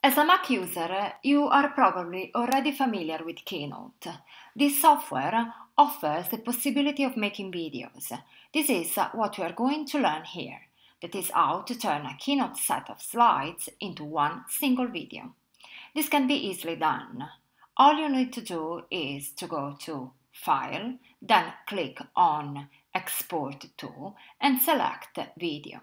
As a Mac user, you are probably already familiar with Keynote. This software offers the possibility of making videos. This is what we are going to learn here. That is how to turn a Keynote set of slides into one single video. This can be easily done. All you need to do is to go to File, then click on Export to and select Video.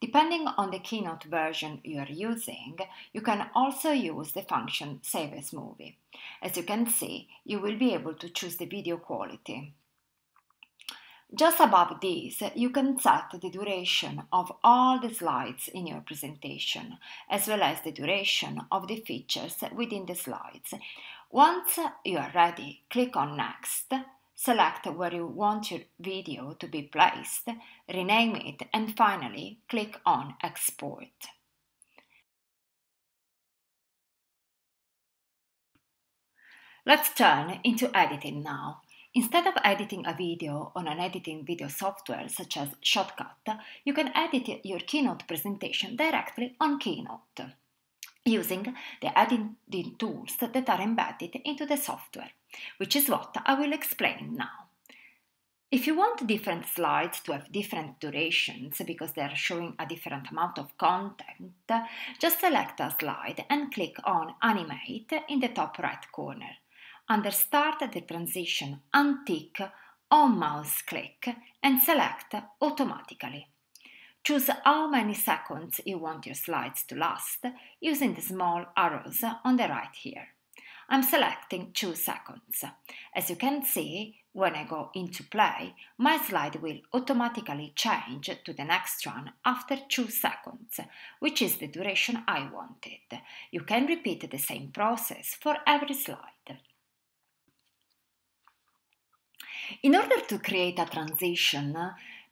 Depending on the Keynote version you are using, you can also use the function Save as Movie. As you can see, you will be able to choose the video quality. Just above this, you can set the duration of all the slides in your presentation, as well as the duration of the features within the slides. Once you are ready, click on Next Select where you want your video to be placed, rename it, and finally click on Export. Let's turn into editing now. Instead of editing a video on an editing video software such as Shotcut, you can edit your Keynote presentation directly on Keynote using the editing tools that are embedded into the software, which is what I will explain now. If you want different slides to have different durations because they are showing a different amount of content, just select a slide and click on Animate in the top right corner. Under Start the transition, untick On mouse click and select Automatically. Choose how many seconds you want your slides to last using the small arrows on the right here. I'm selecting 2 seconds. As you can see, when I go into play, my slide will automatically change to the next one after 2 seconds, which is the duration I wanted. You can repeat the same process for every slide. In order to create a transition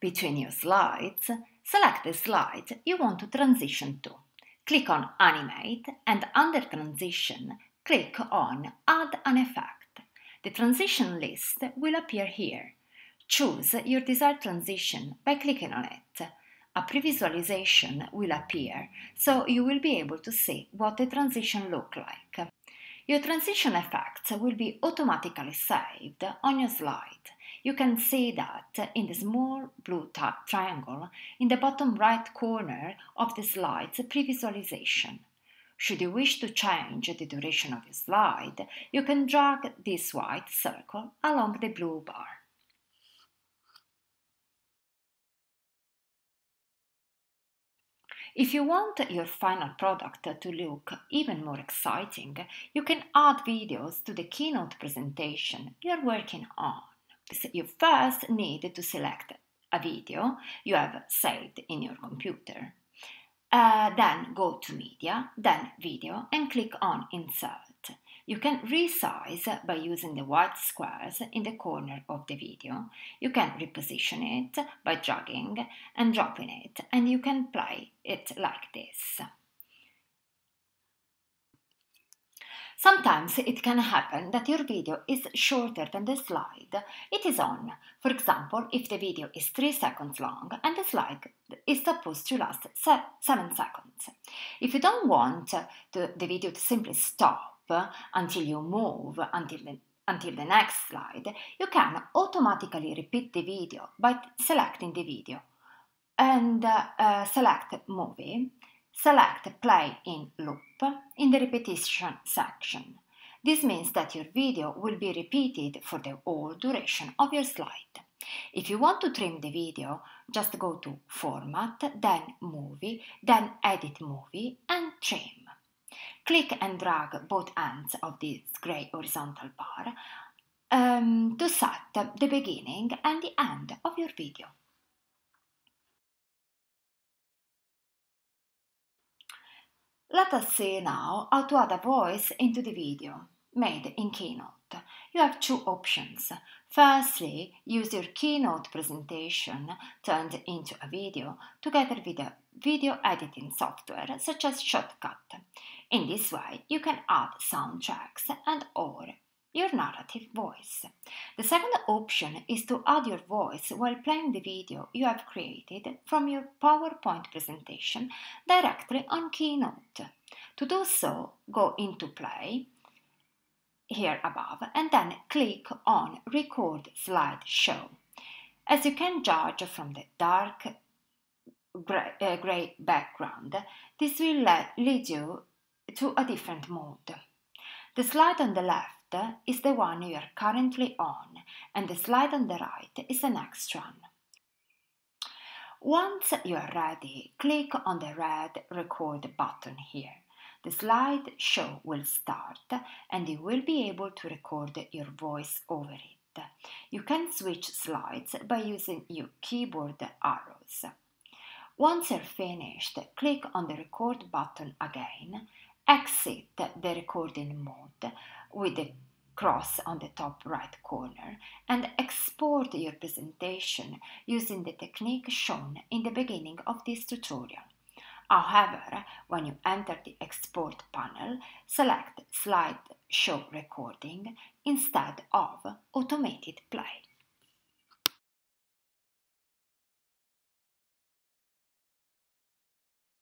between your slides, Select the slide you want to transition to. Click on Animate and under Transition, click on Add an Effect. The transition list will appear here. Choose your desired transition by clicking on it. A pre-visualization will appear, so you will be able to see what the transition looks like. Your transition effects will be automatically saved on your slide. You can see that in the small blue triangle in the bottom right corner of the slide's pre-visualization. Should you wish to change the duration of your slide, you can drag this white circle along the blue bar. If you want your final product to look even more exciting, you can add videos to the keynote presentation you're working on you first need to select a video you have saved in your computer. Uh, then go to Media, then Video, and click on Insert. You can resize by using the white squares in the corner of the video. You can reposition it by dragging and dropping it, and you can play it like this. Sometimes it can happen that your video is shorter than the slide it is on. For example, if the video is 3 seconds long and the slide is supposed to last 7 seconds. If you don't want the, the video to simply stop until you move, until the until the next slide, you can automatically repeat the video by selecting the video and uh, uh, select movie Select Play in Loop in the Repetition section. This means that your video will be repeated for the whole duration of your slide. If you want to trim the video, just go to Format, then Movie, then Edit Movie and Trim. Click and drag both ends of this gray horizontal bar um, to set the beginning and the end of your video. Let us see now how to add a voice into the video made in Keynote. You have two options. Firstly, use your Keynote presentation turned into a video together with a video editing software such as Shotcut. In this way, you can add soundtracks and or your narrative voice. The second option is to add your voice while playing the video you have created from your PowerPoint presentation directly on Keynote. To do so, go into Play, here above, and then click on Record Slideshow. As you can judge from the dark gray, uh, gray background, this will lead you to a different mode. The slide on the left is the one you are currently on, and the slide on the right is the next one. Once you are ready, click on the red record button here. The slide show will start and you will be able to record your voice over it. You can switch slides by using your keyboard arrows. Once you're finished, click on the record button again exit the recording mode with the cross on the top right corner and export your presentation using the technique shown in the beginning of this tutorial. However, when you enter the export panel, select slideshow recording instead of automated play.